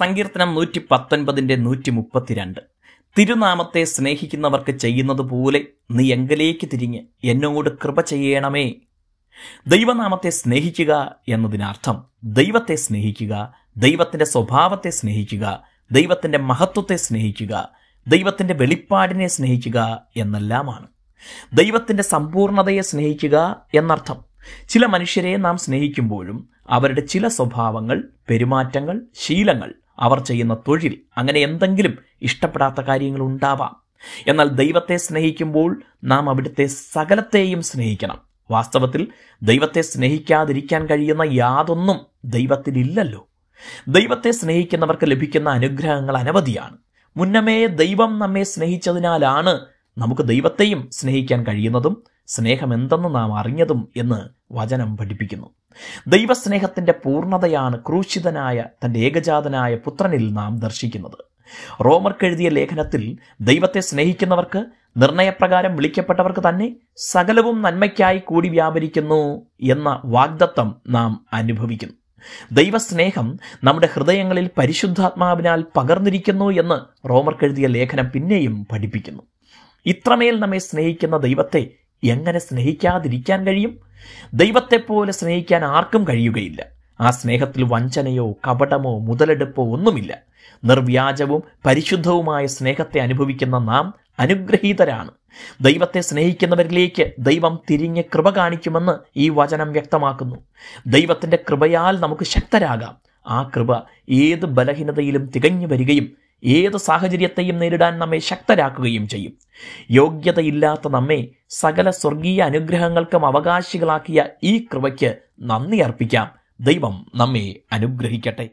സങ്കീർത്തനം നൂറ്റി പത്തൊൻപതിൻ്റെ നൂറ്റി മുപ്പത്തിരണ്ട് തിരുനാമത്തെ സ്നേഹിക്കുന്നവർക്ക് ചെയ്യുന്നത് പോലെ നീ എങ്കിലേക്ക് തിരിഞ്ഞ് എന്നോട് കൃപ ചെയ്യണമേ ദൈവനാമത്തെ സ്നേഹിക്കുക എന്നതിനർത്ഥം ദൈവത്തെ സ്നേഹിക്കുക ദൈവത്തിൻ്റെ സ്വഭാവത്തെ സ്നേഹിക്കുക ദൈവത്തിൻ്റെ മഹത്വത്തെ സ്നേഹിക്കുക ദൈവത്തിൻ്റെ വെളിപ്പാടിനെ സ്നേഹിക്കുക എന്നെല്ലാമാണ് ദൈവത്തിൻ്റെ സമ്പൂർണതയെ സ്നേഹിക്കുക എന്നർത്ഥം ചില മനുഷ്യരെ നാം സ്നേഹിക്കുമ്പോഴും അവരുടെ ചില സ്വഭാവങ്ങൾ പെരുമാറ്റങ്ങൾ ശീലങ്ങൾ അവർ ചെയ്യുന്ന തൊഴിൽ അങ്ങനെ എന്തെങ്കിലും ഇഷ്ടപ്പെടാത്ത കാര്യങ്ങൾ ഉണ്ടാവാം എന്നാൽ ദൈവത്തെ സ്നേഹിക്കുമ്പോൾ നാം അവിടുത്തെ സകലത്തെയും സ്നേഹിക്കണം വാസ്തവത്തിൽ ദൈവത്തെ സ്നേഹിക്കാതിരിക്കാൻ കഴിയുന്ന യാതൊന്നും ദൈവത്തിലില്ലല്ലോ ദൈവത്തെ സ്നേഹിക്കുന്നവർക്ക് ലഭിക്കുന്ന അനുഗ്രഹങ്ങൾ അനവധിയാണ് മുന്നമേ ദൈവം നമ്മെ സ്നേഹിച്ചതിനാലാണ് നമുക്ക് ദൈവത്തെയും സ്നേഹിക്കാൻ കഴിയുന്നതും സ്നേഹമെന്തെന്ന് നാം അറിഞ്ഞതും എന്ന് വചനം പഠിപ്പിക്കുന്നു ദൈവസ്നേഹത്തിൻ്റെ പൂർണ്ണതയാണ് ക്രൂശിതനായ തൻ്റെ ഏകജാതനായ പുത്രനിൽ നാം ദർശിക്കുന്നത് റോമർക്കെഴുതിയ ലേഖനത്തിൽ ദൈവത്തെ സ്നേഹിക്കുന്നവർക്ക് നിർണയപ്രകാരം വിളിക്കപ്പെട്ടവർക്ക് തന്നെ സകലവും നന്മയ്ക്കായി കൂടി വ്യാപരിക്കുന്നു എന്ന വാഗ്ദത്തം നാം അനുഭവിക്കുന്നു ദൈവസ്നേഹം നമ്മുടെ ഹൃദയങ്ങളിൽ പരിശുദ്ധാത്മാവിനാൽ പകർന്നിരിക്കുന്നു എന്ന് റോമർക്കെഴുതിയ ലേഖനം പിന്നെയും പഠിപ്പിക്കുന്നു ഇത്രമേൽ നമ്മെ സ്നേഹിക്കുന്ന ദൈവത്തെ എങ്ങനെ സ്നേഹിക്കാതിരിക്കാൻ കഴിയും ദൈവത്തെപ്പോലെ സ്നേഹിക്കാൻ ആർക്കും കഴിയുകയില്ല ആ സ്നേഹത്തിൽ വഞ്ചനയോ കപടമോ മുതലെടുപ്പോ ഒന്നുമില്ല നിർവ്യാജവും പരിശുദ്ധവുമായ സ്നേഹത്തെ അനുഭവിക്കുന്ന നാം അനുഗ്രഹീതരാണ് ദൈവത്തെ സ്നേഹിക്കുന്നവരിലേക്ക് ദൈവം തിരിഞ്ഞ് കൃപ കാണിക്കുമെന്ന് ഈ വചനം വ്യക്തമാക്കുന്നു ദൈവത്തിൻ്റെ കൃപയാൽ നമുക്ക് ശക്തരാകാം ആ കൃപ ഏത് ബലഹീനതയിലും തികഞ്ഞു വരികയും ഏത് സാഹചര്യത്തെയും നേരിടാൻ നമ്മെ ശക്തരാക്കുകയും ചെയ്യും യോഗ്യതയില്ലാത്ത നമ്മെ സകല സ്വർഗീയ അനുഗ്രഹങ്ങൾക്കും അവകാശികളാക്കിയ ഈ കൃപയ്ക്ക് നന്ദി അർപ്പിക്കാം ദൈവം നമ്മെ അനുഗ്രഹിക്കട്ടെ